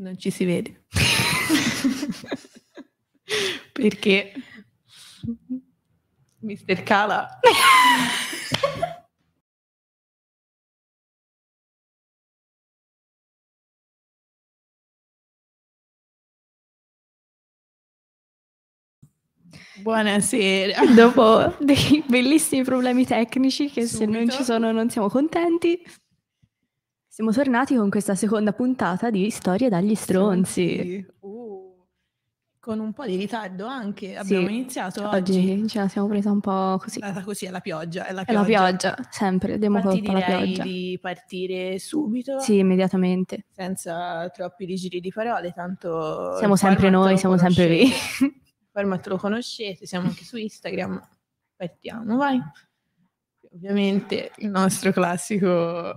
non ci si vede. Perché Mister Cala... Buonasera. Dopo dei bellissimi problemi tecnici che Subito. se non ci sono non siamo contenti. Siamo tornati con questa seconda puntata di Storie dagli stronzi. Uh, con un po' di ritardo anche, abbiamo sì. iniziato oggi. Oggi ce la siamo presa un po' così. È andata così, è la pioggia. È la pioggia, è la pioggia sempre, diamo colpa alla pioggia. di partire subito. Sì, immediatamente. Senza troppi rigiri di parole, tanto... Siamo sempre noi, siamo sempre lì. Il format lo conoscete, siamo anche su Instagram. Partiamo, vai. Ovviamente il nostro classico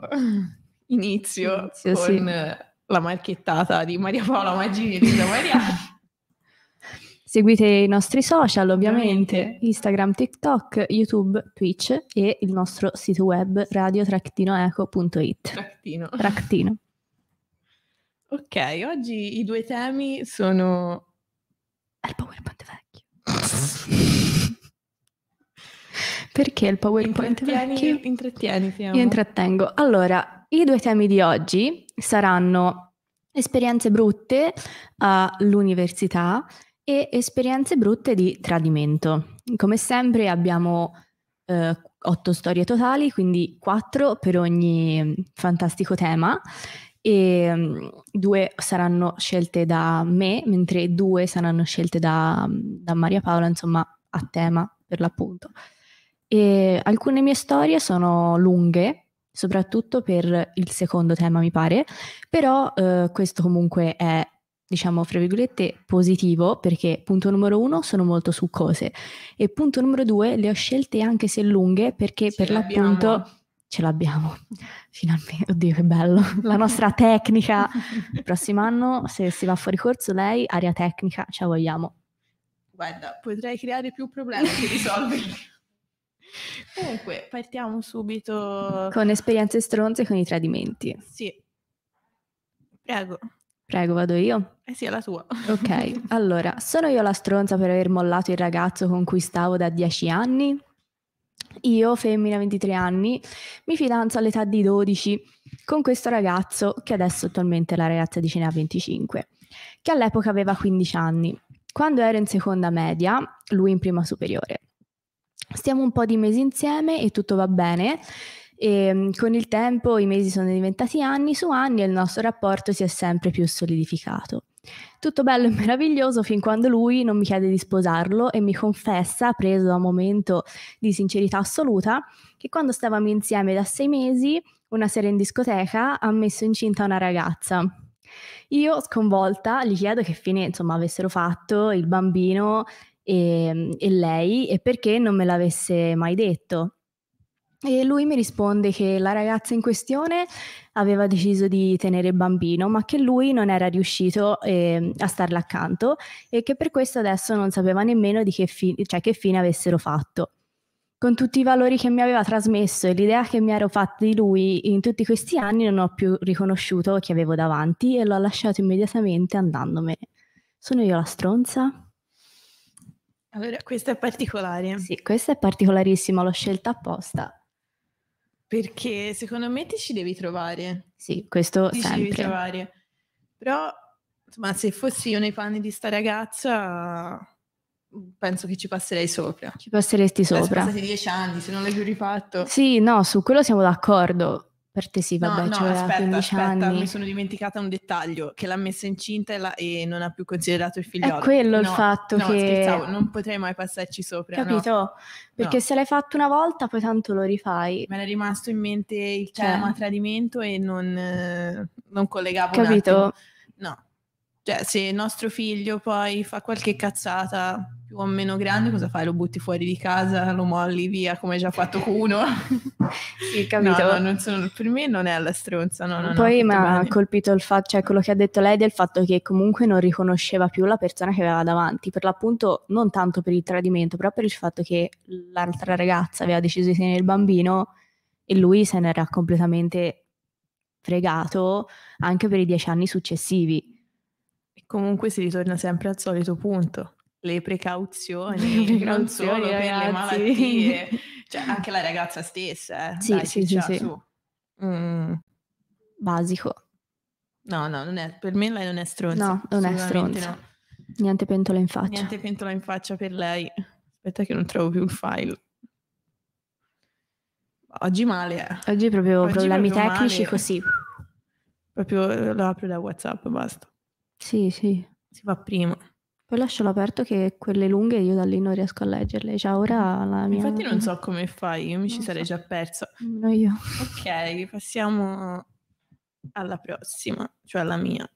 inizio, inizio con sì. la marchettata di Maria Paola Magini e Lisa Maria. Seguite i nostri social ovviamente, ovviamente, Instagram, TikTok, YouTube, Twitch e il nostro sito web radiotractinoeco.it. Tractino. Tractino. Ok, oggi i due temi sono... Erba Web Vecchio. Perché il PowerPoint intrattieni, vecchio? Intrattieni, ti Io intrattengo. Allora, i due temi di oggi saranno esperienze brutte eh, all'università e esperienze brutte di tradimento. Come sempre abbiamo eh, otto storie totali, quindi quattro per ogni fantastico tema e um, due saranno scelte da me, mentre due saranno scelte da, da Maria Paola, insomma, a tema per l'appunto. E alcune mie storie sono lunghe, soprattutto per il secondo tema, mi pare, però eh, questo comunque è diciamo, fra virgolette, positivo, perché punto numero uno sono molto succose e punto numero due le ho scelte anche se lunghe perché ce per l'appunto l'abbiamo. ce l'abbiamo, finalmente, oddio che bello, la nostra tecnica, il prossimo anno se si va fuori corso lei, aria tecnica, ce la vogliamo. Guarda, potrei creare più problemi che risolverli. Comunque, partiamo subito. Con esperienze stronze e con i tradimenti. Sì. Prego. Prego, vado io. Eh sì, è la tua. ok, allora, sono io la stronza per aver mollato il ragazzo con cui stavo da 10 anni? Io, femmina 23 anni, mi fidanzo all'età di 12 con questo ragazzo che adesso attualmente è la ragazza di Cina 25, che all'epoca aveva 15 anni. Quando ero in seconda media, lui in prima superiore stiamo un po' di mesi insieme e tutto va bene. E ehm, con il tempo i mesi sono diventati anni su anni e il nostro rapporto si è sempre più solidificato. Tutto bello e meraviglioso fin quando lui non mi chiede di sposarlo e mi confessa, preso da un momento di sincerità assoluta, che quando stavamo insieme da sei mesi, una sera in discoteca, ha messo incinta una ragazza. Io, sconvolta, gli chiedo che fine insomma avessero fatto il bambino e, ehm, e lei e perché non me l'avesse mai detto. E lui mi risponde che la ragazza in questione aveva deciso di tenere il bambino, ma che lui non era riuscito eh, a starle accanto e che per questo adesso non sapeva nemmeno di che, fi- cioè, che fine avessero fatto. Con tutti i valori che mi aveva trasmesso e l'idea che mi ero fatta di lui in tutti questi anni non ho più riconosciuto chi avevo davanti e l'ho lasciato immediatamente andandomene. Sono io la stronza? Allora, questa è particolare. Sì, questa è particolarissima, l'ho scelta apposta. Perché secondo me ti ci devi trovare. Sì, questo ti sempre. Ti ci devi trovare. Però, insomma, se fossi io nei panni di sta ragazza, penso che ci passerei sopra. Ci passeresti cioè, sopra. Sono passati dieci anni, se non l'hai più rifatto. Sì, no, su quello siamo d'accordo. Per te sì, vabbè, no, no, cioè aspetta, aspetta, anni. mi sono dimenticata un dettaglio, che l'ha messa incinta e, la, e non ha più considerato il figlio. È quello no, il fatto no, che... scherzavo, non potrei mai passarci sopra. Capito? Perché se l'hai fatto una volta, poi tanto lo rifai. Me l'è rimasto in mente il cioè tema tradimento e non, eh, non collegavo Capito? No. Cioè, se il nostro figlio poi fa qualche cazzata più o meno grande, cosa fai? Lo butti fuori di casa, lo molli via come hai già fatto con uno? sì, capito. No, no, sono, per me non è alla stronza. No, no, Poi mi ha colpito il fatto, cioè quello che ha detto lei del fatto che comunque non riconosceva più la persona che aveva davanti, per l'appunto non tanto per il tradimento, però per il fatto che l'altra ragazza aveva deciso di tenere il bambino e lui se n'era completamente fregato anche per i dieci anni successivi. comunque si ritorna sempre al solito punto le precauzioni, le precauzioni non per le malattie, cioè anche la ragazza stessa. Eh. Sì, Dai, sì, sì, sì. Mm. Basico. No, no, non è, per me lei non è stronza. No, non è stronza. No. Niente pentola in faccia. Niente pentola in faccia per lei. Aspetta che non trovo più il file. Oggi male. Eh. Oggi proprio Oggi problemi proprio tecnici male. così. Proprio lo apro da WhatsApp, basta. Sì, sì. Si fa prima. Poi lascio l'aperto che quelle lunghe io da lì non riesco a leggerle. Già cioè, ora la mia... Infatti non so come fai, io mi non ci sarei so. già persa. No io. Ok, passiamo alla prossima, cioè alla mia.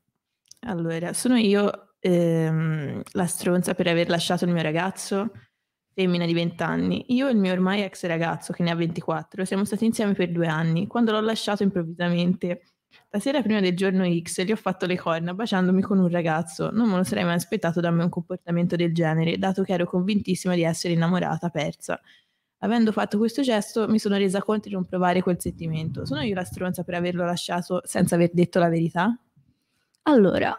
Allora, sono io ehm, la stronza per aver lasciato il mio ragazzo, femmina di 20 anni. Io e il mio ormai ex ragazzo, che ne ha 24, siamo stati insieme per due anni. Quando l'ho lasciato improvvisamente la sera prima del giorno X gli ho fatto le corna baciandomi con un ragazzo. Non me lo sarei mai aspettato da me un comportamento del genere, dato che ero convintissima di essere innamorata persa. Avendo fatto questo gesto mi sono resa conto di non provare quel sentimento. Sono io la stronza per averlo lasciato senza aver detto la verità? Allora,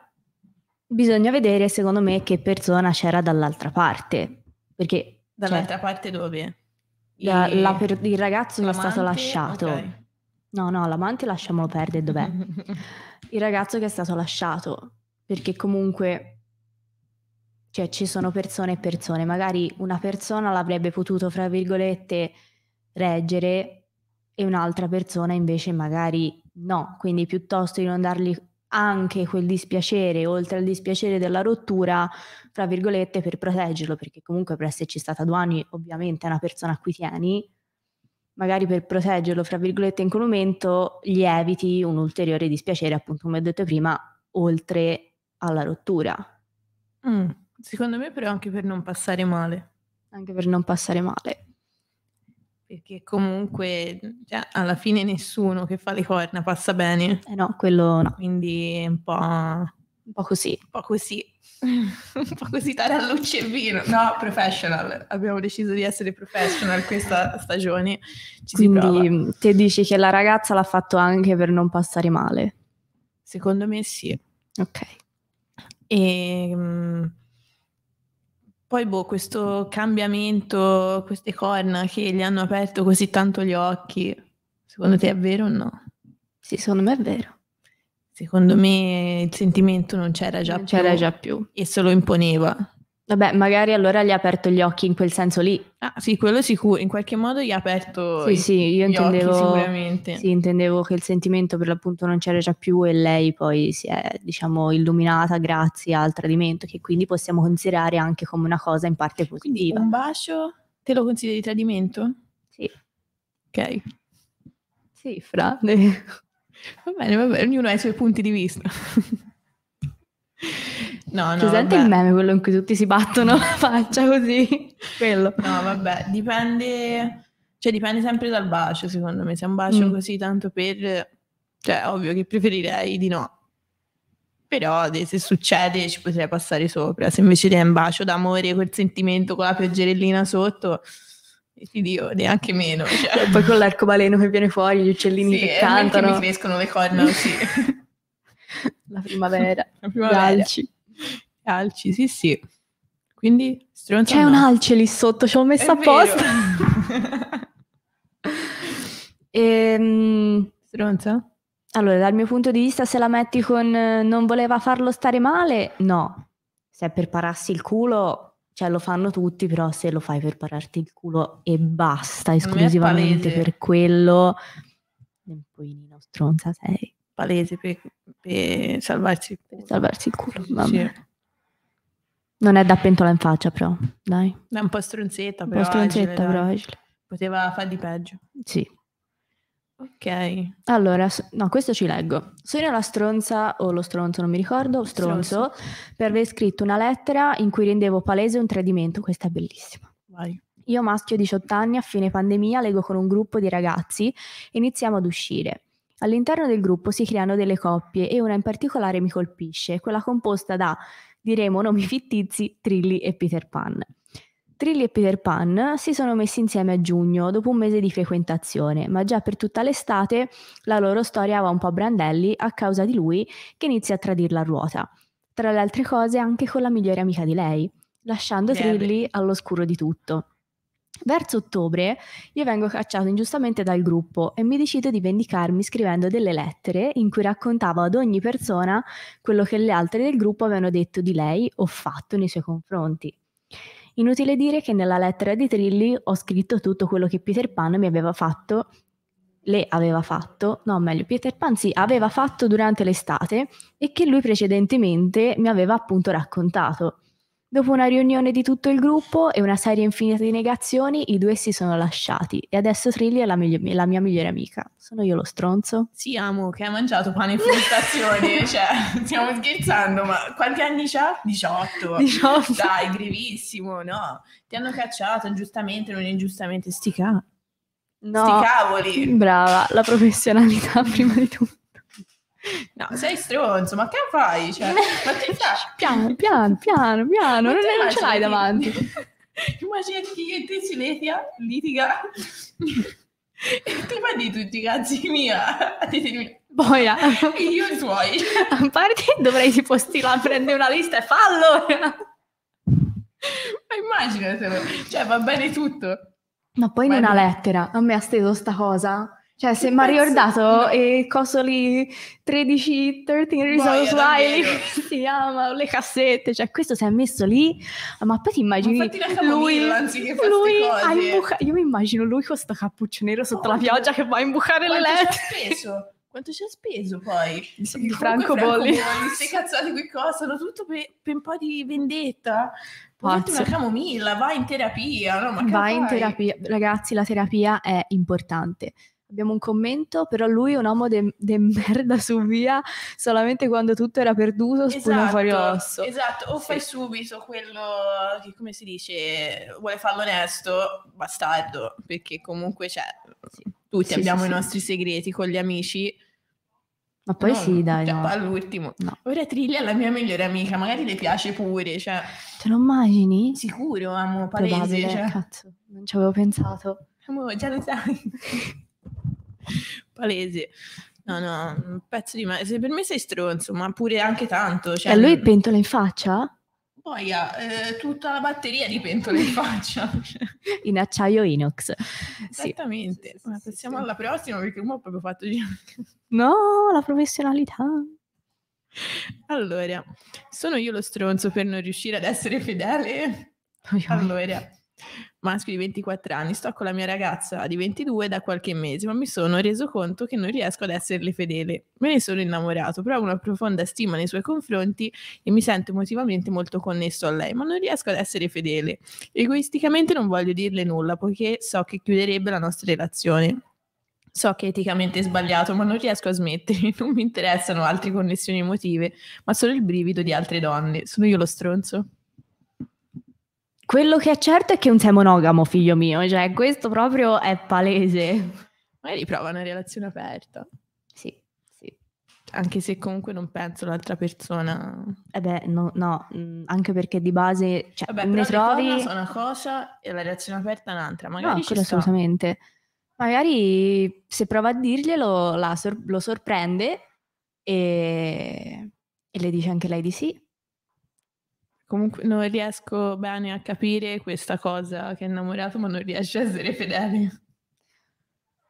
bisogna vedere secondo me che persona c'era dall'altra parte. Perché... Cioè dall'altra cioè, parte dove? Da, e... per, il ragazzo mi è stato lasciato. Okay No, no, l'amante lasciamolo perdere, dov'è? Il ragazzo che è stato lasciato, perché comunque cioè, ci sono persone e persone, magari una persona l'avrebbe potuto, fra virgolette, reggere e un'altra persona invece magari no, quindi piuttosto di non dargli anche quel dispiacere, oltre al dispiacere della rottura, fra virgolette, per proteggerlo, perché comunque per esserci stata due anni ovviamente è una persona a cui tieni, magari per proteggerlo, fra virgolette, in quel momento, gli eviti un ulteriore dispiacere, appunto, come ho detto prima, oltre alla rottura. Mm, secondo me però anche per non passare male. Anche per non passare male. Perché comunque cioè, alla fine nessuno che fa le corna passa bene. Eh no, quello no. Quindi è un po'... Un po' così. Un po' così. un po' così tarallucci e vino. No, professional. Abbiamo deciso di essere professional questa stagione. Ci Quindi mm, te dici che la ragazza l'ha fatto anche per non passare male? Secondo me sì. Ok. E mh, mm, poi boh, questo cambiamento, queste corna che gli hanno aperto così tanto gli occhi, secondo te è vero o no? Sì, secondo me è vero. Secondo me il sentimento non c'era già non più. già più. E se lo imponeva. Vabbè, magari allora gli ha aperto gli occhi in quel senso lì. Ah, sì, quello sicuro. In qualche modo gli ha aperto sì, sì, io intendevo, occhi sicuramente. Sì, intendevo che il sentimento per l'appunto non c'era già più e lei poi si è, diciamo, illuminata grazie al tradimento, che quindi possiamo considerare anche come una cosa in parte positiva. Quindi un bacio te lo consideri tradimento? Sì. Ok. Sì, fra... Va bene, va bene, ognuno ha i suoi punti di vista. No, no, Presente vabbè. il meme, quello in cui tutti si battono la faccia così? Quello. No, vabbè, dipende, cioè dipende sempre dal bacio, secondo me. Se è un bacio mm. così tanto per... Cioè, ovvio che preferirei di no. Però se succede ci potrei passare sopra. Se invece è un bacio d'amore, quel sentimento con la pioggerellina sotto, ti dico, neanche meno. Cioè. poi con l'arcobaleno che viene fuori, gli uccellini sì, che cantano. mi crescono le corna così. La primavera, La primavera. alci. alci, sì sì. Quindi stronzo C'è no. un alce lì sotto, ci ho messo apposta. ehm... Stronza? Allora, dal mio punto di vista, se la metti con eh, non voleva farlo stare male, no. Se è per pararsi il culo, cioè lo fanno tutti, però se lo fai per pararti il culo e basta, esclusivamente per quello, un po' in stronza sei. Palese per, per salvarsi il culo. salvarsi il culo, va bene. Non è da pentola in faccia, però, dai. È un po' stronzetta, però. Un po' stronzetta, agile, però, agile. Poteva far di peggio. Sì. Ok. Allora, no, questo ci leggo. Sono io la stronza, o lo stronzo, non mi ricordo, stronzo, stronzo, per aver scritto una lettera in cui rendevo palese un tradimento. Questa è bellissima. Vai. Io maschio 18 anni, a fine pandemia, leggo con un gruppo di ragazzi e iniziamo ad uscire. All'interno del gruppo si creano delle coppie e una in particolare mi colpisce, quella composta da, diremo, nomi fittizi, Trilli e Peter Pan. Trilli e Peter Pan si sono messi insieme a giugno, dopo un mese di frequentazione, ma già per tutta l'estate la loro storia va un po' a brandelli a causa di lui che inizia a tradirla a ruota, tra le altre cose anche con la migliore amica di lei, lasciando yeah, Trilli beh. all'oscuro di tutto. Verso ottobre io vengo cacciato ingiustamente dal gruppo e mi decido di vendicarmi scrivendo delle lettere in cui raccontavo ad ogni persona quello che le altre del gruppo avevano detto di lei o fatto nei suoi confronti. Inutile dire che nella lettera di Trilli ho scritto tutto quello che Peter Pan mi aveva fatto, le aveva fatto, no meglio, Peter Pan sì, aveva fatto durante l'estate e che lui precedentemente mi aveva appunto raccontato. Dopo una riunione di tutto il gruppo e una serie infinita di negazioni, i due si sono lasciati e adesso Trilli è la, migli- la mia migliore amica. Sono io lo stronzo? Sì, amo, che hai mangiato pane e frustazione, cioè, stiamo scherzando, ma quanti anni c'ha? 18. 18. Dai, grevissimo, no? Ti hanno cacciato, giustamente, non ingiustamente, sti cavoli. No, Sti cavoli. brava, la professionalità prima di tutto. No, sei stronzo, ma che fai? Cioè, ma che fai? Piano, piano, piano, piano, non, non ce l'hai davanti. Immaginati che io e te si litiga, litiga. e tu mandi tutti i cazzi mia Boia. E io i tuoi. A parte dovrei tipo stilare, prendere una lista e fallo. ma immaginatelo, cioè va bene tutto. Ma poi ma in una lettera, a me ha steso sta cosa cioè, se mi ha ricordato e lì 13, 13 Reasons Why si chiama, le cassette, cioè questo si è messo lì, ma poi ti immagini lui, lui a imbuca- io mi immagino lui con questo cappuccio nero sotto oh, la pioggia che va a imbucare le lettere. Quanto ci ha speso poi? Di Franco Bolli. Queste cazzate qui Sono tutto per, per, un po' di vendetta. Porti una camomilla, vai in terapia. No, ma vai in terapia. Ragazzi, la terapia è importante abbiamo un commento, però lui è un uomo de, de merda su via solamente quando tutto era perduto spuna esatto, fuori l'osso. Esatto, o sì. fai subito quello che come si dice vuole farlo onesto, bastardo, perché comunque cioè, sì. tutti sì, abbiamo i nostri segreti con gli amici. Ma poi no, sì, dai. Cioè, no. All'ultimo. No. Ora Triglia è la mia migliore amica, magari le piace pure. Cioè... Te lo immagini? Sicuro, amo, palese. Probabile, cioè. Cazzo, non ci avevo pensato. Amo, già lo sai. palese. No, no, un pezzo di me. per me sei stronzo, ma pure anche tanto. Cioè... E a lui pentola in faccia? Boia, eh, tutta la batteria di pentola in faccia. in acciaio inox. Esattamente. Sì. Ma passiamo alla prossima perché uno ha proprio fatto... di... no, la professionalità. Allora, sono io lo stronzo per non riuscire ad essere fedele? Allora, maschio di 24 anni, sto con la mia ragazza di 22 da qualche mese, ma mi sono reso conto che non riesco ad esserle fedele. Me ne sono innamorato, provo una profonda stima nei suoi confronti e mi sento emotivamente molto connesso a lei, ma non riesco ad essere fedele. Egoisticamente non voglio dirle nulla, poiché so che chiuderebbe la nostra relazione. So che è eticamente sbagliato, ma non riesco a smettere. Non mi interessano altre connessioni emotive, ma solo il brivido di altre donne. Sono io lo stronzo? Quello che è certo è che non sei monogamo, figlio mio, cioè questo proprio è palese. Magari prova una relazione aperta. Sì, sì. Anche se comunque non penso l'altra persona. Eh beh, no, no. Mm, anche perché di base cioè, Vabbè, ne trovi... sono una cosa e la relazione aperta è un'altra, magari no, ci assolutamente. Magari se prova a dirglielo sor- lo sorprende e... e le dice anche lei di sì comunque non riesco bene a capire questa cosa che è innamorato ma non riesce a essere fedele.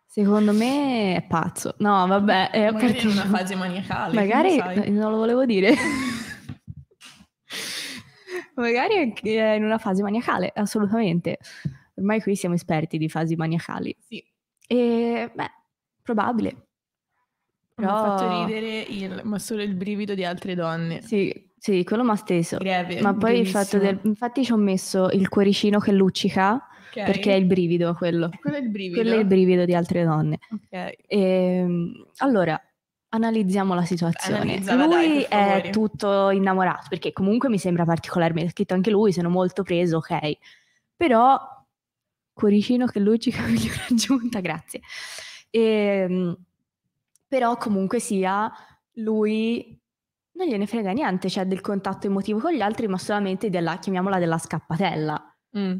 Secondo me è pazzo. No, vabbè, è magari perché... in una fase maniacale. Magari non lo volevo dire. magari è in una fase maniacale, assolutamente. Ormai qui siamo esperti di fasi maniacali. Sì. E beh, probabile. Però... Mi ha fatto ridere il... ma solo il brivido di altre donne. Sì, sì, quello mi ha steso. Greve, ma poi il del... infatti ci ho messo il cuoricino che luccica okay. perché è il brivido quello. Eh, quello è il brivido. Quello è il brivido di altre donne. Okay. E, ehm, allora, analizziamo la situazione. lui dai, è tutto innamorato perché comunque mi sembra particolarmente scritto anche lui, sono molto preso, ok. Però cuoricino che luccica mi ha raggiunta, grazie. E, ehm, però comunque sia lui non gliene frega niente, cioè del contatto emotivo con gli altri, ma solamente della, chiamiamola, della scappatella. Mm.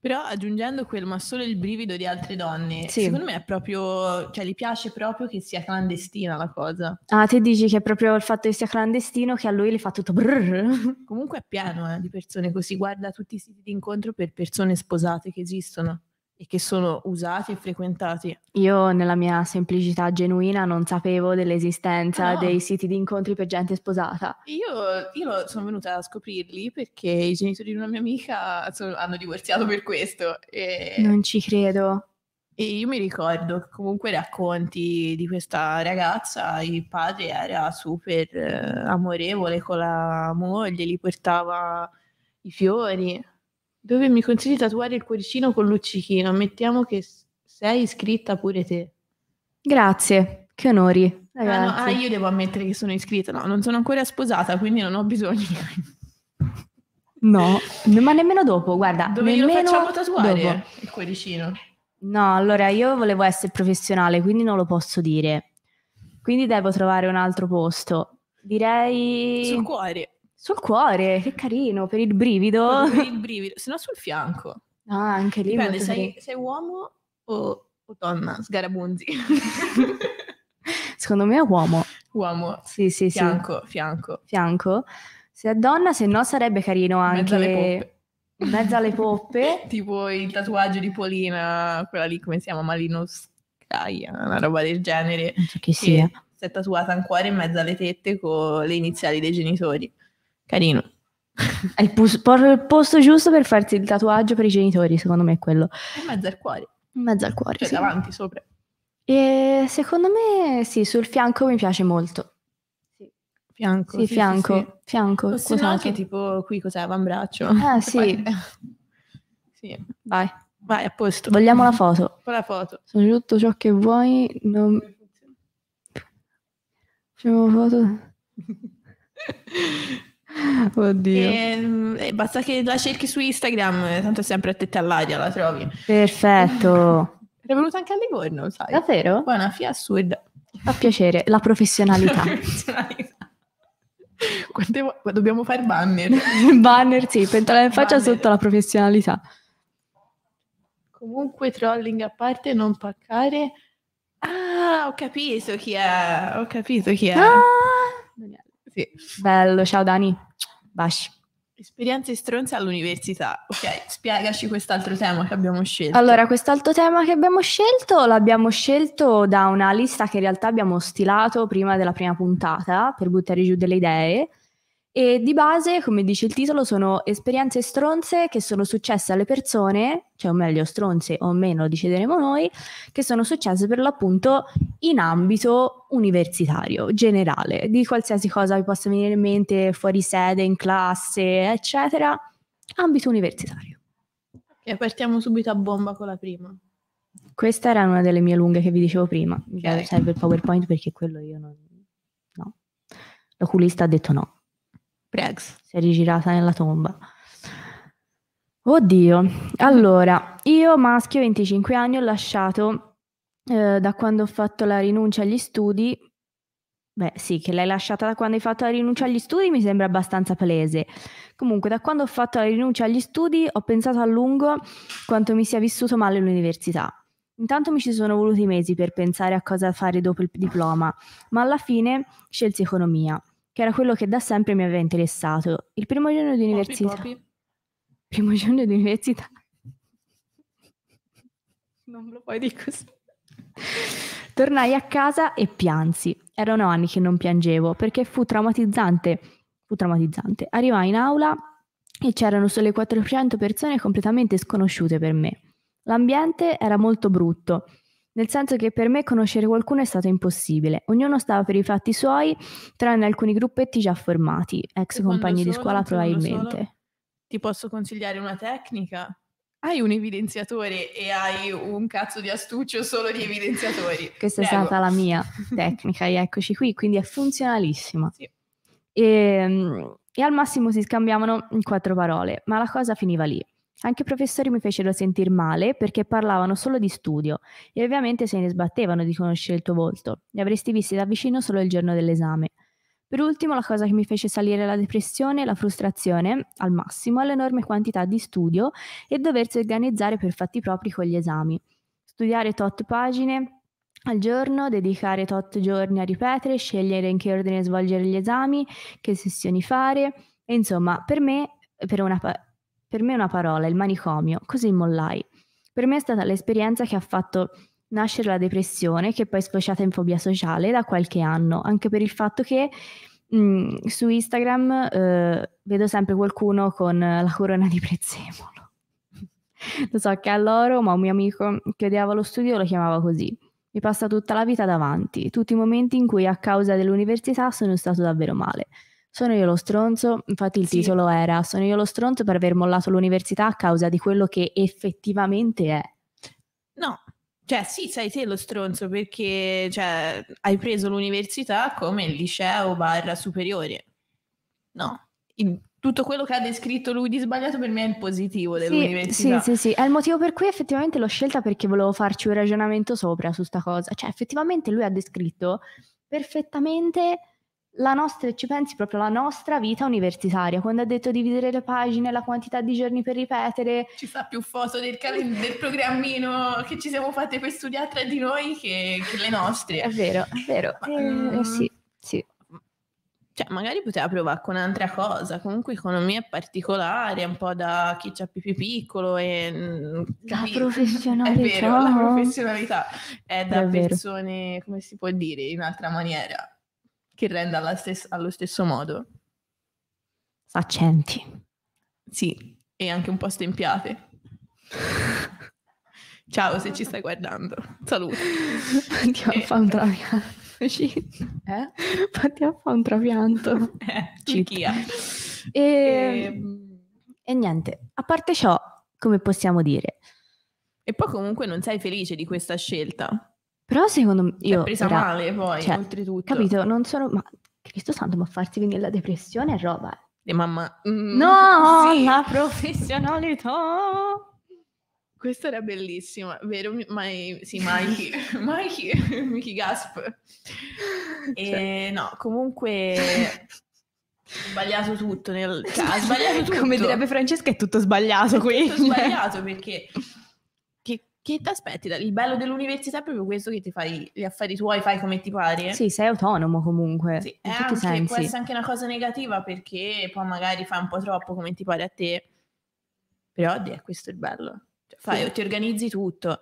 Però aggiungendo quel ma solo il brivido di altre donne, sì. secondo me è proprio, cioè gli piace proprio che sia clandestina la cosa. Ah, te dici che è proprio il fatto che sia clandestino che a lui le fa tutto brrr. Comunque è pieno eh, di persone così, guarda tutti i siti di incontro per persone sposate che esistono e che sono usati e frequentati. Io nella mia semplicità genuina non sapevo dell'esistenza no. Ah. dei siti di incontri per gente sposata. Io, io, sono venuta a scoprirli perché i genitori di una mia amica sono, hanno divorziato per questo. E... Non ci credo. E io mi ricordo comunque racconti di questa ragazza, il padre era super eh, amorevole con la moglie, gli portava i fiori, dove mi consigli di tatuare il cuoricino con luccichino. Ammettiamo che sei iscritta pure te. Grazie, che onori. Ah, no, ah, io devo ammettere che sono iscritta. No, non sono ancora sposata, quindi non ho bisogno. No, ma nemmeno dopo, guarda. Dove lo facciamo tatuare dopo. il cuoricino? No, allora io volevo essere professionale, quindi non lo posso dire. Quindi devo trovare un altro posto. Direi... Sul cuore. Sul cuore, che carino, per il brivido. Per il brivido, se no sul fianco. Ah, anche lì. Dipende, sei, sei, uomo o, o donna, sgarabunzi. Secondo me è uomo. Uomo. Sì, sì, fianco, sì. Fianco, fianco. Se è donna, se no sarebbe carino anche... Mezzo alle poppe. Mezzo alle poppe. tipo il tatuaggio di Polina, quella lì come si chiama, Malino Scaia, una roba del genere. Non so chi sia. Si è tatuata ancora in mezzo alle tette con le iniziali dei genitori. Carino. È il, pus- por- posto giusto per farti il tatuaggio per i genitori, secondo me è quello. In mezzo al cuore. In mezzo al cuore. Cioè sì. davanti, sopra. E secondo me sì, sul fianco mi piace molto. Sì. Fianco. Sì, sì fianco. Sì, fianco. O anche tipo qui cos'è, avambraccio. Ah sì. Poi... sì. Vai. Vai, a posto. Vogliamo la foto. Con la foto. Sono tutto ciò che vuoi. Non... Facciamo foto. Oddio. Ehm, e, basta che la cerchi su Instagram, eh, tanto è sempre a tette all'aria la trovi. Perfetto. È venuta anche a Livorno, sai? Davvero? Poi FIA assurda. Fa piacere, la professionalità. La professionalità. Quante, dobbiamo fare banner. banner, sì, pentola in faccia banner. sotto la professionalità. Comunque, trolling a parte, non paccare. Ah, ho capito chi è. Ho capito chi è. Ah! Sì. Bello, ciao Dani. Baci. Esperienze stronze all'università. Ok, spiegaci quest'altro tema che abbiamo scelto. Allora, quest'altro tema che abbiamo scelto l'abbiamo scelto da una lista che in realtà abbiamo stilato prima della prima puntata per buttare giù delle idee e di base, come dice il titolo, sono esperienze stronze che sono successe alle persone, cioè o meglio stronze o meno decideremo noi, che sono successe per l'appunto in ambito universitario, generale, di qualsiasi cosa vi possa venire in mente, fuori sede, in classe, eccetera, ambito universitario. E partiamo subito a bomba con la prima. Questa era una delle mie lunghe che vi dicevo prima, mi okay. serve il PowerPoint perché quello io non... no. L'oculista ha detto no. Pregs. Si è rigirata nella tomba. Oddio, allora, io maschio 25 anni ho lasciato eh, da quando ho fatto la rinuncia agli studi. Beh, sì, che l'hai lasciata da quando hai fatto la rinuncia agli studi mi sembra abbastanza palese. Comunque, da quando ho fatto la rinuncia agli studi ho pensato a lungo quanto mi sia vissuto male l'università. Intanto mi ci sono voluti mesi per pensare a cosa fare dopo il diploma, ma alla fine scelsi economia che era quello che da sempre mi aveva interessato. Il primo giorno di università. Poppy, Poppy. Primo giorno di università. Non lo puoi dire così. Tornai a casa e piansi. Erano anni che non piangevo perché fu traumatizzante. Fu traumatizzante. Arrivai in aula e c'erano solo 400 persone completamente sconosciute per me. L'ambiente era molto brutto nel senso che per me conoscere qualcuno è stato impossibile. Ognuno stava per i fatti suoi, tranne alcuni gruppetti già formati, ex compagni di scuola probabilmente. Sono, ti posso consigliare una tecnica? Hai un evidenziatore e hai un cazzo di astuccio solo di evidenziatori. Questa Prego. è stata la mia tecnica, e eccoci qui, quindi è funzionalissima. Sì. E, ehm, e al massimo si scambiavano in quattro parole, ma la cosa finiva lì. Anche i professori mi fecero sentir male perché parlavano solo di studio e ovviamente se ne sbattevano di conoscere il tuo volto, li avresti visti da vicino solo il giorno dell'esame. Per ultimo, la cosa che mi fece salire la depressione, e la frustrazione al massimo, è l'enorme quantità di studio e doversi organizzare per fatti propri con gli esami. Studiare tot pagine, al giorno, dedicare tot giorni a ripetere, scegliere in che ordine svolgere gli esami, che sessioni fare, e insomma, per me, per una, parte, per me una parola, il manicomio, così mollai. Per me è stata l'esperienza che ha fatto nascere la depressione, che poi è sfociata in fobia sociale da qualche anno, anche per il fatto che mh, mm, su Instagram eh, vedo sempre qualcuno con la corona di prezzemolo. lo so che a loro, ma un mio amico che odiava lo studio lo chiamava così. Mi passa tutta la vita davanti, tutti i momenti in cui a causa dell'università sono stato davvero male. Sono io lo stronzo, infatti il sì. titolo era Sono io lo stronzo per aver mollato l'università a causa di quello che effettivamente è. No, cioè sì, sei te lo stronzo perché cioè, hai preso l'università come il liceo barra superiore. No, il, tutto quello che ha descritto lui di sbagliato per me è il positivo dell'università. Sì, sì, sì, sì, è il motivo per cui effettivamente l'ho scelta perché volevo farci un ragionamento sopra su sta cosa. Cioè effettivamente lui ha descritto perfettamente la nostra, ci pensi proprio la nostra vita universitaria, quando ha detto dividere le pagine, la quantità di giorni per ripetere. Ci fa più foto del, cal- del programmino che ci siamo fatte per studiare tra di noi che, che le nostre. È vero, è vero. Ma, mm, eh, um... sì, sì. Cioè, magari poteva provare con un'altra cosa, comunque economia è particolare, un po' da chi c'ha più piccolo e... Mm, la professionalità. È vero, la professionalità è da è persone, come si può dire, in altra maniera, che renda stes- allo stesso modo. Accenti. Sì, e anche un po' stempiate. Ciao se ci stai guardando. Saluto. Andiamo e... a fare un trapianto. Eh? Andiamo a fare un trapianto. Eh, Cichia. E... E... e niente, a parte ciò, come possiamo dire? E poi comunque non sei felice di questa scelta però secondo me... Io è presa era, male poi, cioè, oltretutto. Capito? Non sono... Ma Cristo santo, ma farsi venire la depressione è roba. E eh, mamma... Mm, no, sì. la professionalità! Questa era bellissima, vero? My, sì, Mikey, Mikey, Mickey Gasp. E, cioè. No, comunque... sbagliato tutto nel... Cioè, ha sbagliato tutto. Come direbbe Francesca, è tutto sbagliato qui. tutto sbagliato perché che ti aspetti? Il bello dell'università è proprio questo che ti fai gli affari tuoi, fai come ti pare. Sì, sei autonomo comunque. Sì, in tutti anche, sensi. può essere anche una cosa negativa perché poi magari fai un po' troppo come ti pare a te. Però oddio, questo è questo il bello. Cioè, fai, sì. ti organizzi tutto.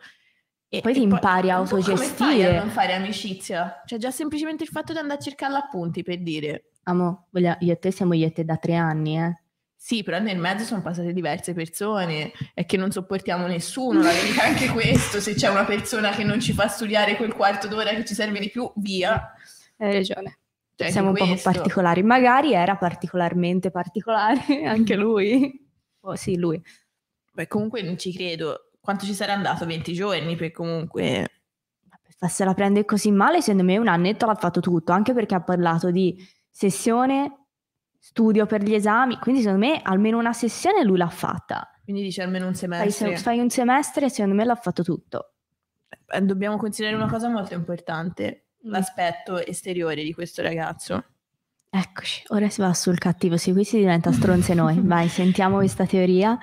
E, poi e ti impari poi, a autogestire. Come fai a non fare amicizia? Cioè già semplicemente il fatto di andare a cercare appunti per dire. Amo, io e te siamo io e te da tre anni, eh. Sì, però nel mezzo sono passate diverse persone, e che non sopportiamo nessuno, la verità è anche questo, se c'è una persona che non ci fa studiare quel quarto d'ora che ci serve di più, via. Hai ragione. Cioè, Siamo un questo. po' particolari, magari era particolarmente particolare anche lui. Oh, sì, lui. Beh, comunque non ci credo. Quanto ci sarà andato? 20 giorni per comunque... Ma se la prende così male, secondo me un annetto l'ha fatto tutto, anche perché ha parlato di sessione studio per gli esami, quindi secondo me almeno una sessione lui l'ha fatta. Quindi dice almeno un semestre. Fai, fai un semestre e secondo me l'ha fatto tutto. Eh, dobbiamo considerare una cosa molto importante, mm. l'aspetto esteriore di questo ragazzo. Eccoci, ora si va sul cattivo, se qui si diventa stronze noi. Vai, sentiamo questa teoria.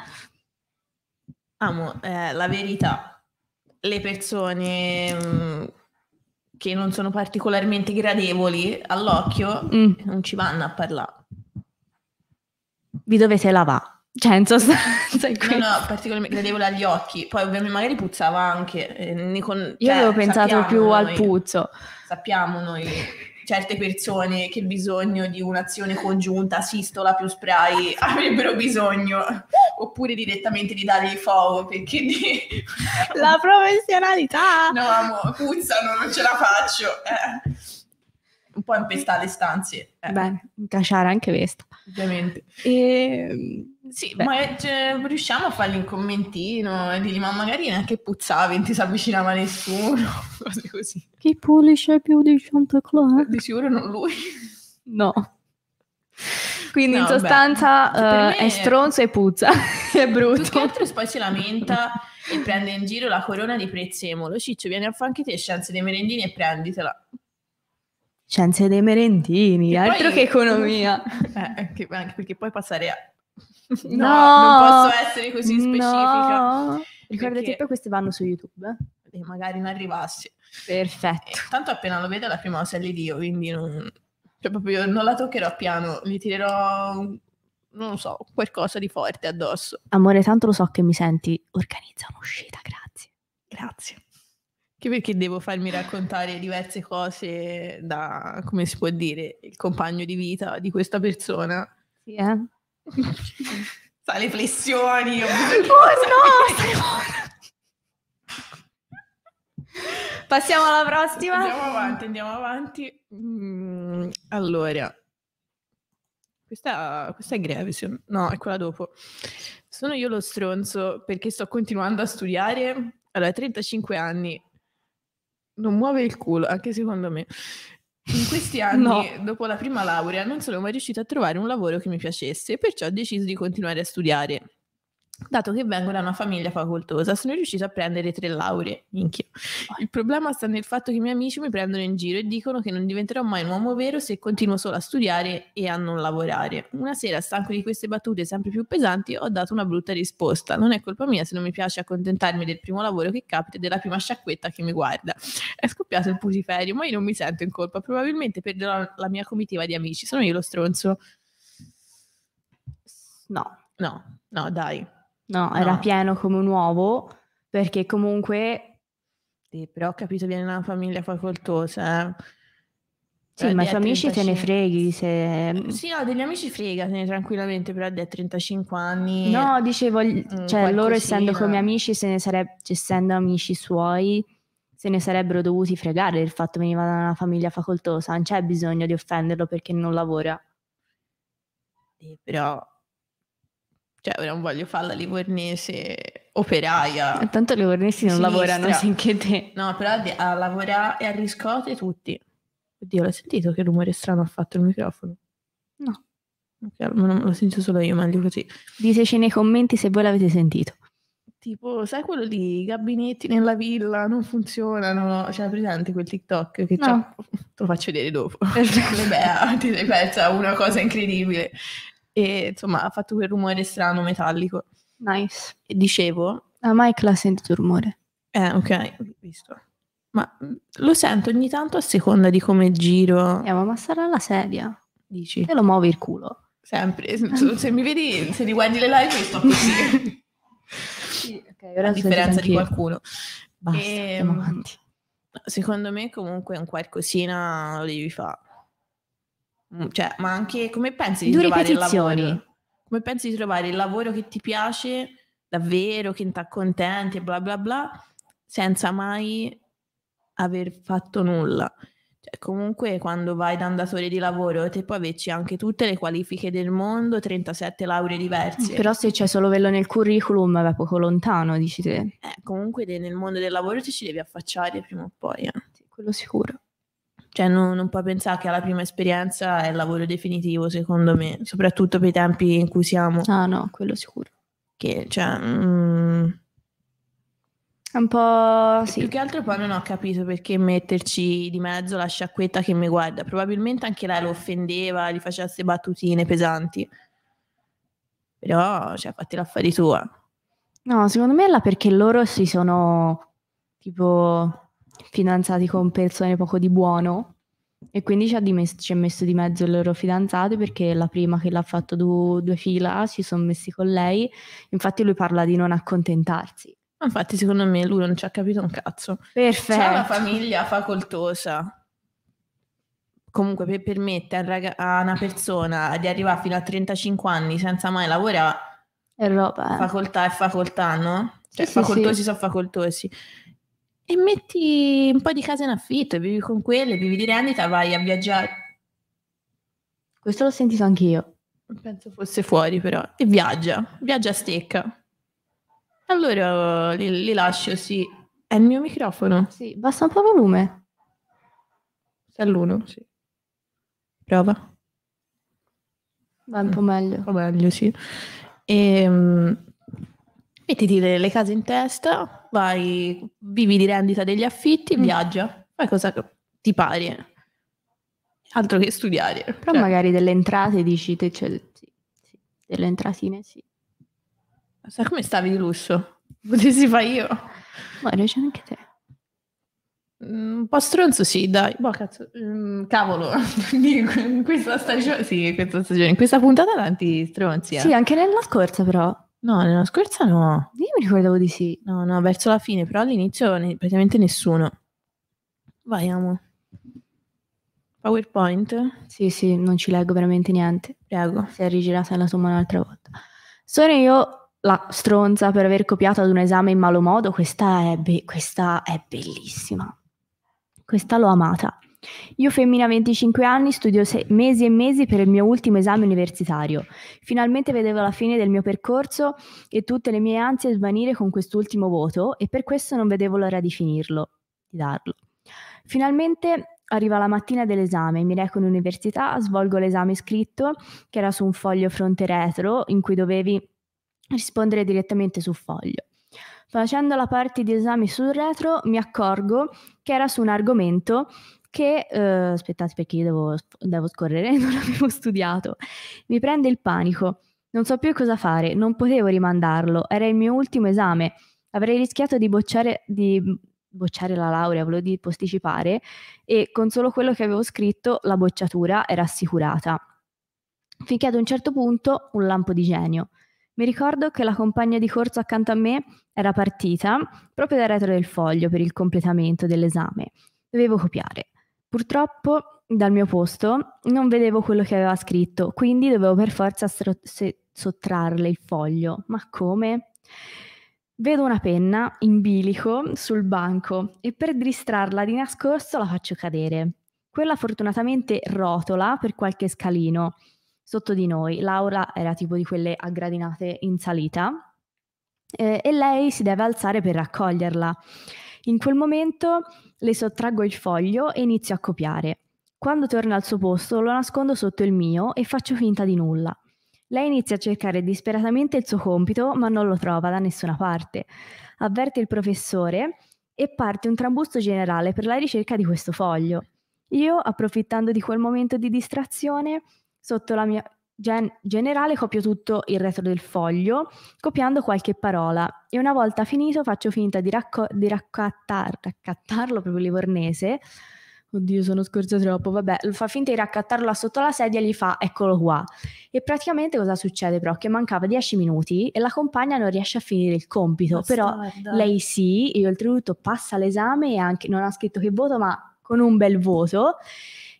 Amo, eh, la verità. Le persone mh, mm, che non sono particolarmente gradevoli all'occhio mm. non ci vanno a parlare vi dovete lavare. Cioè, in sostanza è questo. No, no, particolarmente gradevole agli occhi. Poi ovviamente magari puzzava anche. Eh, con, Io cioè, avevo pensato più noi, al puzzo. Sappiamo noi, certe persone che bisogno di un'azione congiunta, sistola più spray, avrebbero bisogno. Oppure direttamente di dare dargli fovo, perché... Di... La professionalità! No, amo, puzzano, non ce la faccio. Eh un po' impestare le stanze. Eh. Beh, cacciare anche questa. Ovviamente. E... Ehm, sì, beh. ma cioè, riusciamo a fargli un commentino e dirgli ma magari neanche puzzavi, non ti si avvicinava nessuno, cose così. Chi pulisce più di Santa Claus? Di sicuro non lui. No. Quindi no, in sostanza uh, è stronzo e puzza, è brutto. Più che altro poi si lamenta e prende in giro la corona di prezzemolo. Ciccio, vieni a fare anche te scienze dei merendini e prenditela scienze dei merendini, che altro poi, che economia. Eh, anche, anche, perché poi passare a... No, no non posso essere così specifica. No. Ricordati perché... poi queste vanno su YouTube. Eh? E magari non arrivassi. Perfetto. E, eh, tanto appena lo vedo è la prima cosa lì io, quindi non... Cioè proprio non la toccherò piano, gli tirerò, non so, qualcosa di forte addosso. Amore, tanto lo so che mi senti, organizza un'uscita, grazie. Grazie. Che perché devo farmi raccontare diverse cose da, come si può dire, il compagno di vita di questa persona. Sì, eh? Sa le flessioni. Oh no! Passiamo alla prossima. Andiamo avanti, andiamo avanti. Mm, allora, questa, questa, è greve, no, è quella dopo. Sono io lo stronzo perché sto continuando a studiare. Allora, 35 anni, non muove il culo, anche secondo me. In questi anni, no. dopo la prima laurea, non sono mai riuscita a trovare un lavoro che mi piacesse, perciò ho deciso di continuare a studiare. Dato che vengo da una famiglia facoltosa, sono riuscito a prendere tre lauree. Minchia. Il problema sta nel fatto che i miei amici mi prendono in giro e dicono che non diventerò mai un uomo vero se continuo solo a studiare e a non lavorare. Una sera, stanco di queste battute sempre più pesanti, ho dato una brutta risposta. Non è colpa mia se non mi piace accontentarmi del primo lavoro che capita e della prima sciacquetta che mi guarda. È scoppiato il putiferio, ma io non mi sento in colpa. Probabilmente perderò la mia comitiva di amici. Sono io lo stronzo. No. No, no, dai. No, era pieno come un uovo, perché comunque... Sì, però ho capito, viene da una famiglia facoltosa. Eh. Sì, ma i tuoi amici 35... te ne freghi se... Eh, sì, no, degli amici fregatene tranquillamente, però a 35 anni... No, dicevo, mh, mm, cioè loro essendo come amici, se ne sarebbero, cioè, essendo amici suoi, se ne sarebbero dovuti fregare del fatto che veniva da una famiglia facoltosa, non c'è bisogno di offenderlo perché non lavora. Sì, però cioè, ora non voglio fare la livornese operaia. Tanto i livornesi non lavorano finché te. No, però a lavorare e a riscote tutti. Oddio, l'hai sentito che rumore strano ha fatto il microfono? No. Okay, non l'ho sentito solo io, meglio così. Diteci nei commenti se voi l'avete sentito. Tipo, sai quello lì, i gabinetti nella villa non funzionano. C'è presente quel TikTok che no. Te lo faccio vedere dopo. Perfetto. Beh, ti sei persa una cosa incredibile e insomma ha fatto quel rumore strano metallico. Nice. E dicevo... La Mike ha sentito il rumore. Eh, ok, visto. Ma mm, lo sento ogni tanto a seconda di come giro. Eh, ma sarà la sedia. Dici? E lo muovi il culo. Sempre. Se, se mi vedi, se ti guardi le live, sto così. sì, ok, ora a differenza di qualcuno. Basta, e, andiamo ehm, avanti. Secondo me comunque un qualcosina lo devi fare. Mm, cioè, ma anche come pensi di Due trovare il lavoro? Come pensi di trovare il lavoro che ti piace davvero, che ti accontenti e bla bla bla, senza mai aver fatto nulla? Cioè, comunque quando vai da un datore di lavoro te puoi averci anche tutte le qualifiche del mondo, 37 lauree diverse. Però se c'è solo quello nel curriculum va poco lontano, dici te. Eh, comunque nel mondo del lavoro ti ci devi affacciare prima o poi. Eh. Sì, quello sicuro. Cioè non, non puoi pensare che alla prima esperienza è il lavoro definitivo, secondo me, soprattutto per i tempi in cui siamo. Ah no, quello sicuro. Che, cioè... Mm, un po' sì. Più che altro poi non ho capito perché metterci di mezzo la sciacquetta che mi guarda. Probabilmente anche lei lo offendeva, gli facesse battutine pesanti. Però, cioè, fatti l'affari tua. No, secondo me è là perché loro si sono tipo fidanzati con persone poco di buono e quindi ci ha, dimesso, ci messo di mezzo il loro fidanzato perché la prima che l'ha fatto du- due fila si sono messi con lei, infatti lui parla di non accontentarsi. Infatti secondo me lui non ci ha capito un cazzo. Perfetto. C'è cioè, una famiglia facoltosa comunque per permettere a una persona di arrivare fino a 35 anni senza mai lavorare è roba eh. facoltà e facoltà no? cioè sì, facoltosi sì. sono facoltosi e metti un po' di case in affitto e vivi con quelle, vivi di rendita, vai a viaggiare. Questo l'ho sentito anch'io. Penso fosse fuori però. E viaggia, viaggia a stecca. Allora li, li lascio, sì. È il mio microfono. Sì, basta un po' volume. Sei all'uno, sì. Prova. Va un mm, po' meglio. Un po' meglio, sì. E, um, mettiti le, le case in testa, vai, vivi di rendita degli affitti, mm. viaggia, fai cosa ti pari. Altro che studiare. Però cioè. magari delle entrate dici, te, cioè, sì, sì, delle entratine sì. Sai come stavi di lusso? Potessi fare io. Ma c'è anche te. Mm, un po' stronzo, sì, dai. Boh, cazzo. Mm, cavolo, in questa stagione, sì, in questa stagione, in questa puntata tanti stronzi. Eh. Sì, anche nella scorsa però. No, nella scorsa no. Io mi ricordavo di sì. No, no, verso la fine, però all'inizio praticamente nessuno. Vai, amo. PowerPoint? Sì, sì, non ci leggo veramente niente. Prego. Si è rigirata la somma un'altra volta. Sono io la stronza per aver copiato ad un esame in malo modo. Questa è, be- questa è bellissima. Questa l'ho amata. Io femmina 25 anni studio se- mesi e mesi per il mio ultimo esame universitario. Finalmente vedevo la fine del mio percorso e tutte le mie ansie svanire con quest'ultimo voto e per questo non vedevo l'ora di finirlo, di darlo. Finalmente Arriva la mattina dell'esame, mi reco in università, svolgo l'esame scritto che era su un foglio fronte retro in cui dovevi rispondere direttamente sul foglio. Facendo la parte di esami sul retro mi accorgo che era su un argomento che, eh, aspettate perché io devo, devo scorrere, non avevo studiato, mi prende il panico, non so più cosa fare, non potevo rimandarlo, era il mio ultimo esame, avrei rischiato di bocciare, di bocciare la laurea, volevo di posticipare e con solo quello che avevo scritto la bocciatura era assicurata. Finché ad un certo punto un lampo di genio. Mi ricordo che la compagna di corso accanto a me era partita proprio dal retro del foglio per il completamento dell'esame. Dovevo copiare. Purtroppo dal mio posto non vedevo quello che aveva scritto, quindi dovevo per forza stro- se- sottrarle il foglio. Ma come? Vedo una penna in bilico sul banco e per distrarla di nascosto la faccio cadere. Quella fortunatamente rotola per qualche scalino sotto di noi. Laura era tipo di quelle a gradinate in salita eh, e lei si deve alzare per raccoglierla. In quel momento le sottraggo il foglio e inizio a copiare. Quando torna al suo posto lo nascondo sotto il mio e faccio finta di nulla. Lei inizia a cercare disperatamente il suo compito, ma non lo trova da nessuna parte. Avverte il professore e parte un trambusto generale per la ricerca di questo foglio. Io, approfittando di quel momento di distrazione, sotto la mia, gen- generale copio tutto il retro del foglio, copiando qualche parola e una volta finito faccio finta di, racco- di raccattar- raccattarlo proprio livornese. Oddio, sono scorsa troppo. Vabbè, fa finta di raccattarlo sotto la sedia e gli fa eccolo qua. E praticamente cosa succede però? Che mancava 10 minuti e la compagna non riesce a finire il compito. Bastarda. Però lei sì, e oltretutto passa l'esame e anche, non ha scritto che voto, ma con un bel voto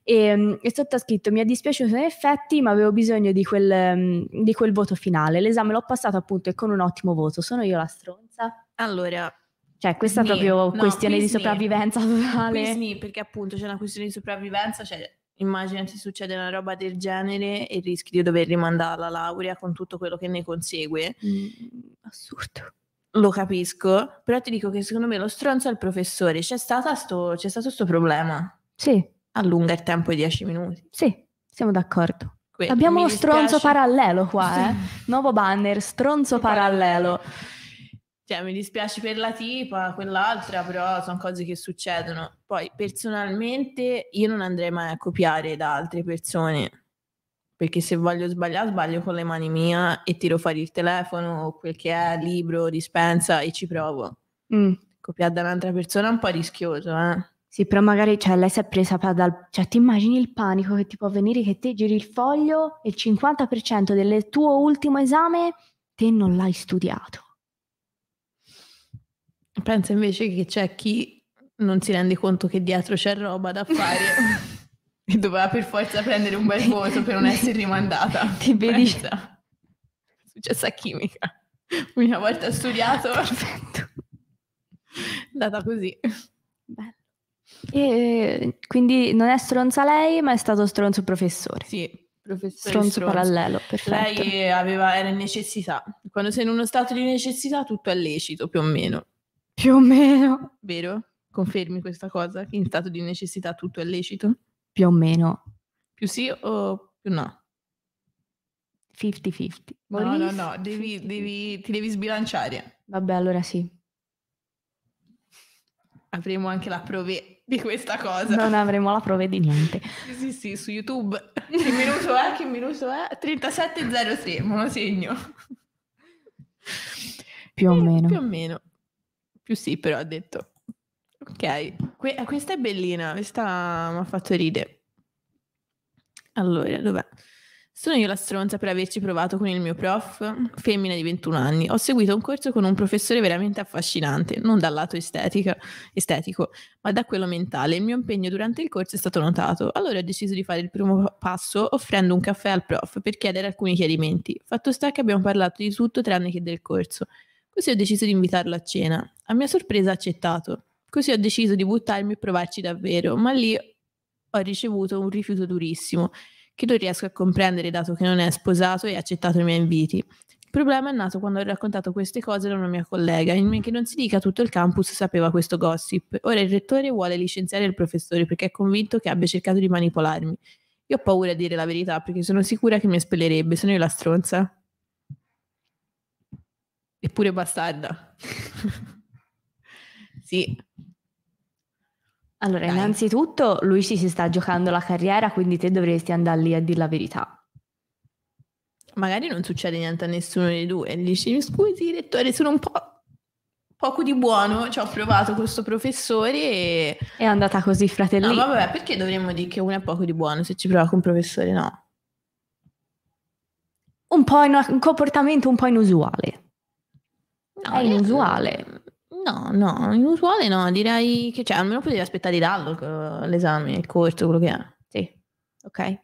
e ehm, è sottoscritto mi ha dispiaciuto in effetti ma avevo bisogno di quel, ehm, di quel voto finale. L'esame l'ho passato appunto e con un ottimo voto. Sono io la stronza? Allora, cioè, questa è proprio no, questione di sopravvivenza totale. Sì, perché appunto c'è una questione di sopravvivenza, cioè immagina se succede una roba del genere e rischi di dover rimandare la laurea con tutto quello che ne consegue. Mm, assurdo. Lo capisco, però ti dico che secondo me lo stronzo è il professore. C'è, stato sto, c'è stato questo problema. Sì. Allunga il tempo di 10 minuti. Sì, siamo d'accordo. Que- Abbiamo uno stronzo parallelo qua, eh? Nuovo banner, stronzo parallelo. Cioè, mi dispiace per la tipa, quell'altra, però sono cose che succedono. Poi, personalmente, io non andrei mai a copiare da altre persone, perché se voglio sbagliare, sbaglio con le mani mie e tiro fuori il telefono o quel che è, libro, dispensa e ci provo. Mm. Copiare da un'altra persona è un po' rischioso, eh? Sì, però magari cioè, lei si è presa dal... Cioè, ti immagini il panico che ti può venire che te giri il foglio e il 50% del tuo ultimo esame te non l'hai studiato. Pensa invece che c'è chi non si rende conto che dietro c'è roba da fare e doveva per forza prendere un bel voto per non essere rimandata. Ti vedi? È successa chimica. Una volta studiato. Perfetto. Data così. Bello. E quindi non è stronza lei, ma è stato stronzo professore. Sì, professore stronzo, stronzo. parallelo, perfetto. Lei aveva, era in necessità. Quando sei in uno stato di necessità tutto è lecito, più o meno. Più o meno. Vero? Confermi questa cosa? Che in stato di necessità tutto è lecito? Più o meno. Più sì o più no? 50-50. No, no, no, devi, devi, ti devi sbilanciare. Vabbè, allora sì. Avremo anche la prove di questa cosa. Non avremo la prova di niente. Sì, sì, su YouTube. Che minuto è? Che minuto è? 37.03, me lo segno. Più o eh, meno. Più o meno. Più sì, però ha detto. Ok, que- questa è bellina, questa mi ha fatto ridere. Allora, dov'è? Sono io la stronza per averci provato con il mio prof, femmina di 21 anni. Ho seguito un corso con un professore veramente affascinante, non dal lato estetica, estetico, ma da quello mentale. Il mio impegno durante il corso è stato notato. Allora ho deciso di fare il primo passo offrendo un caffè al prof per chiedere alcuni chiarimenti. Fatto sta che abbiamo parlato di tutto tranne che del corso. Così ho deciso di invitarlo a cena. A mia sorpresa ha accettato. Così ho deciso di buttarmi e provarci davvero, ma lì ho ricevuto un rifiuto durissimo che non riesco a comprendere dato che non è sposato e ha accettato i miei inviti. Il problema è nato quando ho raccontato queste cose da una mia collega, in men che non si dica tutto il campus sapeva questo gossip. Ora il rettore vuole licenziare il professore perché è convinto che abbia cercato di manipolarmi. Io ho paura a dire la verità perché sono sicura che mi espellerebbe, sono io la stronza. Eppure bastarda. sì, allora, Dai. innanzitutto lui si, si sta giocando la carriera, quindi te dovresti andare lì a dire la verità. Magari non succede niente a nessuno dei due. Dici, scusi direttore, sono un po' poco di buono, Ci ho provato questo professore e... È andata così, fratellino. No, vabbè, perché dovremmo dire che uno è poco di buono se ci prova con un professore, no? Un po' in, un comportamento un po' inusuale. No, è inusuale. No, no, inusuale no, direi che cioè, almeno potevi aspettare di darlo eh, l'esame, il corso, quello che è. Sì, ok.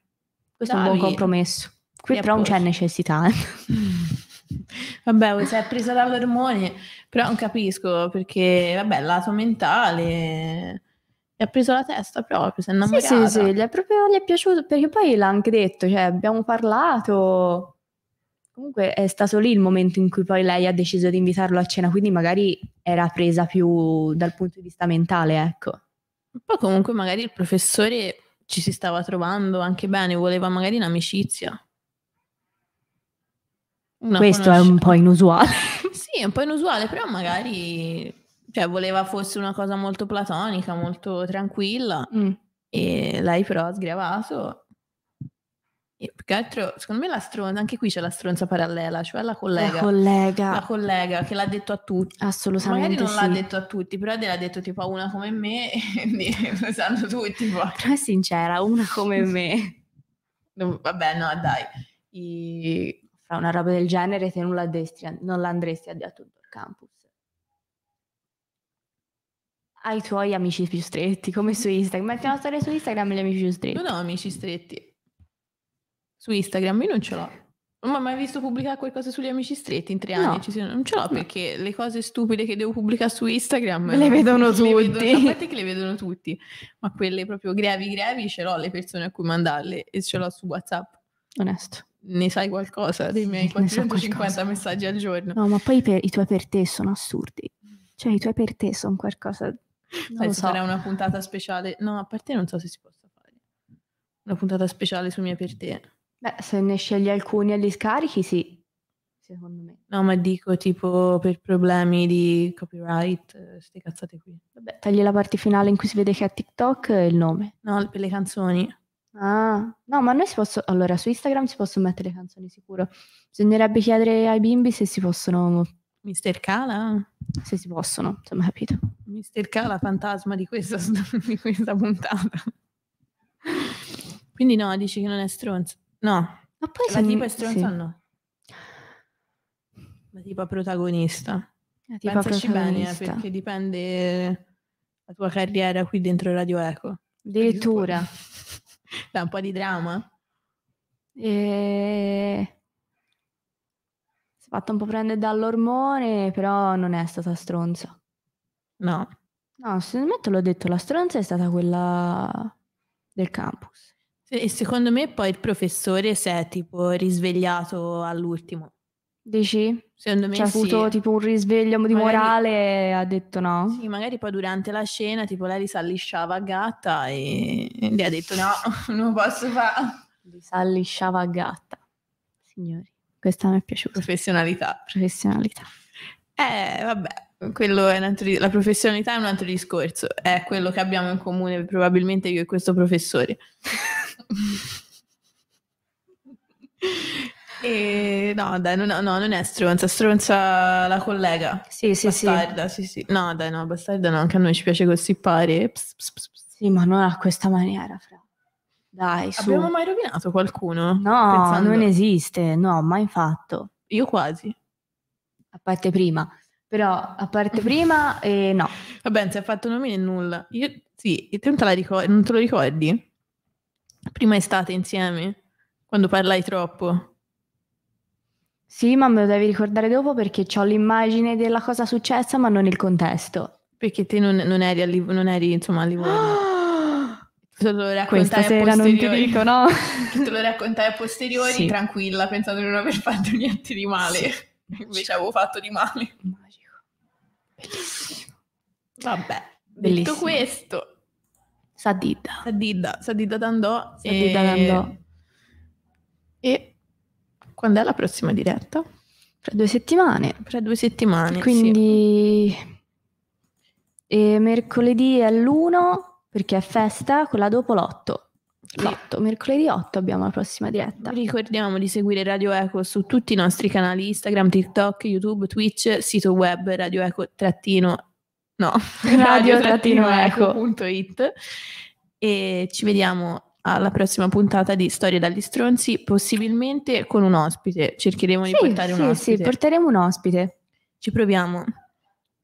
Questo Davi. è un buon compromesso. Qui e però non c'è necessità. Eh. vabbè, si è presa dall'ormone, però non capisco perché, vabbè, lato mentale gli ha preso la testa proprio, si è innamorata. Sì, sì, sì, gli è proprio gli è piaciuto, perché poi l'ha anche detto, cioè abbiamo parlato, Comunque è eh, stato lì il momento in cui poi lei ha deciso di invitarlo a cena, quindi magari era presa più dal punto di vista mentale, ecco. Poi comunque magari il professore ci si stava trovando anche bene, voleva magari un'amicizia. Una Questo conosc- è un po' inusuale. sì, è un po' inusuale, però magari cioè, voleva fosse una cosa molto platonica, molto tranquilla. Mm. E lei però ha sgravato più che altro, secondo me la stronza, anche qui c'è la stronza parallela, cioè la collega. La collega. La collega che l'ha detto a tutti. Assolutamente. Magari non sì. l'ha detto a tutti, però l'ha detto tipo a una come me, quindi lo sanno tutti. Poi. Però è sincera, una come me. vabbè, no, dai. I... Fra una roba del genere se non, non l'andresti a dire a tutto il campus. Ai tuoi amici più stretti, come su Instagram. Metti una storia su Instagram gli amici più stretti. Non ho amici stretti su Instagram, io non ce l'ho. Non ho mai visto pubblicare qualcosa sugli amici stretti in tre anni. No. Non ce l'ho no. perché le cose stupide che devo pubblicare su Instagram le vedono tutti. Le vedono, a parte che le vedono tutti, ma quelle proprio grevi grevi ce l'ho le persone a cui mandarle e ce l'ho su WhatsApp. Onesto. Ne sai qualcosa dei miei 450 so messaggi al giorno. No, ma poi per, i tuoi per te sono assurdi. Cioè, i tuoi per te sono qualcosa. Non Penso so. sarà una puntata speciale. No, a parte non so se si possa fare. Una puntata speciale su mia per te. Beh, se ne scegli alcuni e li scarichi, sì, secondo me. No, ma dico tipo per problemi di copyright, queste eh, cazzate qui. Vabbè, tagli la parte finale in cui si vede che è TikTok e il nome. No, per le canzoni. Ah, no, ma noi si possono... Allora, su Instagram si possono mettere le canzoni sicuro. Bisognerebbe chiedere ai bimbi se si possono... Mister Kala? Se si possono, insomma, capito. Mister Kala, fantasma di questa, di questa puntata. Quindi no, dici che non è stronzo. No. Ma poi la tipa è stronza sì. no? La tipa protagonista. La tipa Pensaci eh, protagonista. bene, perché dipende la tua carriera qui dentro Radio Eco. Addirittura. Da un po' di drama. E... Si è fatta un po' prendere dall'ormone, però non è stata stronza. No. No, secondo me te l'ho detto, la stronza è stata quella del campus. E secondo me poi il professore si è tipo risvegliato all'ultimo. Dici? Secondo me C'è cioè, sì. avuto tipo un risveglio di magari, morale e ha detto no? Sì, magari poi durante la scena tipo lei risallisciava a gatta e gli ha detto no, non posso fare. Risallisciava a gatta. Signori, questa mi è piaciuta. Professionalità. Professionalità. Eh, vabbè quello è un altro, la professionalità è un altro discorso, è quello che abbiamo in comune probabilmente io e questo professore. e no, dai, no, no, non è stronza, stronza la collega. Sì, sì, bastarda, sì. sì, sì. No, dai, no, bastarda no, anche a noi ci piace così pari. Pss, pss, pss. Sì, ma non a questa maniera, fra. Dai, su. Abbiamo mai rovinato qualcuno? No, pensando... non esiste, no, mai fatto. Io quasi. A parte prima. Però a parte prima, eh, no. Vabbè, non si è fatto nomine né nulla. Io, sì, te non te, la ricordi, non te lo ricordi? Prima estate insieme, quando parlai troppo. Sì, ma me lo devi ricordare dopo perché ho l'immagine della cosa successa, ma non il contesto. Perché te non, non eri, a Liv- non eri insomma a Livorno. te lo raccontai Questa sera a non ti dico, no? te lo raccontai a posteriori, sì. tranquilla, pensando di non aver fatto niente di male. Sì. Invece avevo fatto di male. Vabbè, Bellissimo. detto questo, Sadidda. Sadidda, Sadidda Dandò. Sadidda e... Dandò. E quando è la prossima diretta? Fra due settimane. Fra due settimane. Quindi sì. Eh, e mercoledì è l'1 perché è festa, quella dopo l'8. L'8, mercoledì 8 abbiamo la prossima diretta. Vi ricordiamo di seguire Radio Eco su tutti i nostri canali Instagram, TikTok, YouTube, Twitch, sito web radioeco-trattino no, radio-eco.it e ci vediamo alla prossima puntata di Storie dagli stronzi, possibilmente con un ospite. Cercheremo sì, di portare sì, un ospite. Sì, sì, porteremo un ospite. Ci proviamo.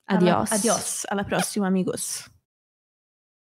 Adios. adios, alla prossima amigos.